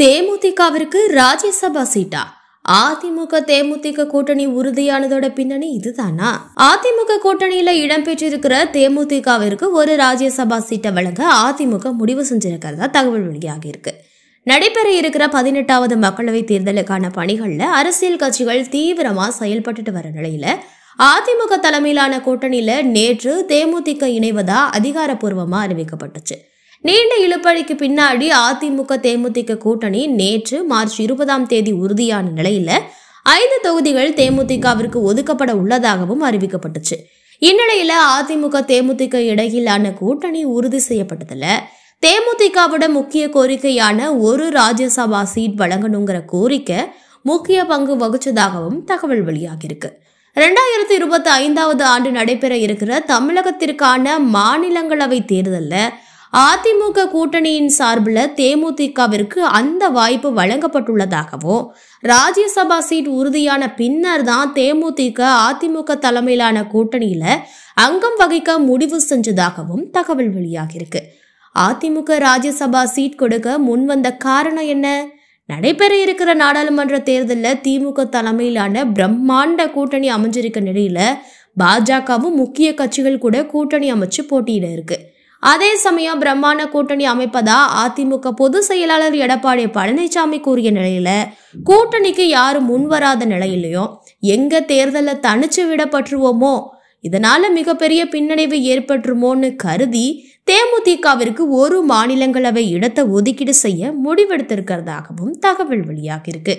தேமுதிகவிற்கு ராஜ்யசபா சீட்டா அதிமுக தேமுதிக கூட்டணி உறுதியானதோட பின்னணி இதுதானா அதிமுக கூட்டணியில இடம்பெற்றிருக்கிற தேமுதிகவிற்கு ஒரு ராஜ்யசபா சீட்டை வழங்க அதிமுக முடிவு செஞ்சிருக்கிறதா தகவல் வெளியாகி இருக்கு நடைபெற இருக்கிற பதினெட்டாவது மக்களவை தேர்தலுக்கான பணிகள்ல அரசியல் கட்சிகள் தீவிரமா செயல்பட்டுட்டு வர நிலையில அதிமுக தலைமையிலான கூட்டணியில நேற்று தேமுதிக இணைவதா அதிகாரப்பூர்வமா அறிவிக்கப்பட்டுச்சு நீண்ட இழுப்பழிக்கு பின்னாடி அதிமுக தேமுதிக கூட்டணி நேற்று மார்ச் இருபதாம் தேதி உறுதியான நிலையில ஐந்து தொகுதிகள் தேமுதிகவிற்கு ஒதுக்கப்பட உள்ளதாகவும் அறிவிக்கப்பட்டுச்சு இந்நிலையில அதிமுக தேமுதிக இடையிலான கூட்டணி உறுதி செய்யப்பட்டதுல தேமுதிகவிட முக்கிய கோரிக்கையான ஒரு ராஜ்யசபா சீட் வழங்கணுங்கிற கோரிக்கை முக்கிய பங்கு வகிச்சதாகவும் தகவல் வெளியாகியிருக்கு ரெண்டாயிரத்தி இருபத்தி ஐந்தாவது ஆண்டு நடைபெற இருக்கிற தமிழகத்திற்கான மாநிலங்களவை தேர்தலில் அதிமுக கூட்டணியின் சார்பில் தேமுதிகவிற்கு அந்த வாய்ப்பு வழங்கப்பட்டுள்ளதாகவும் ராஜ்யசபா சீட் உறுதியான பின்னர் தான் தேமுதிக அதிமுக தலைமையிலான கூட்டணியில அங்கம் வகிக்க முடிவு செஞ்சதாகவும் தகவல் வெளியாகியிருக்கு அதிமுக ராஜ்யசபா சீட் கொடுக்க முன்வந்த காரணம் என்ன நடைபெற இருக்கிற நாடாளுமன்ற தேர்தலில் திமுக தலைமையிலான பிரம்மாண்ட கூட்டணி அமைஞ்சிருக்க நிலையில பாஜகவும் முக்கிய கட்சிகள் கூட கூட்டணி அமைச்சு போட்டியிட இருக்கு அதே சமயம் பிரம்மாண்ட கூட்டணி அமைப்பதா அதிமுக பொது செயலாளர் எடப்பாடி பழனிசாமி கூறிய நிலையில கூட்டணிக்கு யாரும் முன்வராத நிலையிலையும் எங்க தேர்தலில் தனிச்சு விடப்பட்டுருவோமோ இதனால மிகப்பெரிய பின்னடைவு ஏற்பட்டுருமோன்னு கருதி தேமுதிகவிற்கு ஒரு மாநிலங்களவை இடத்தை ஒதுக்கீடு செய்ய முடிவெடுத்திருக்கிறதாகவும் தகவல் வெளியாகியிருக்கு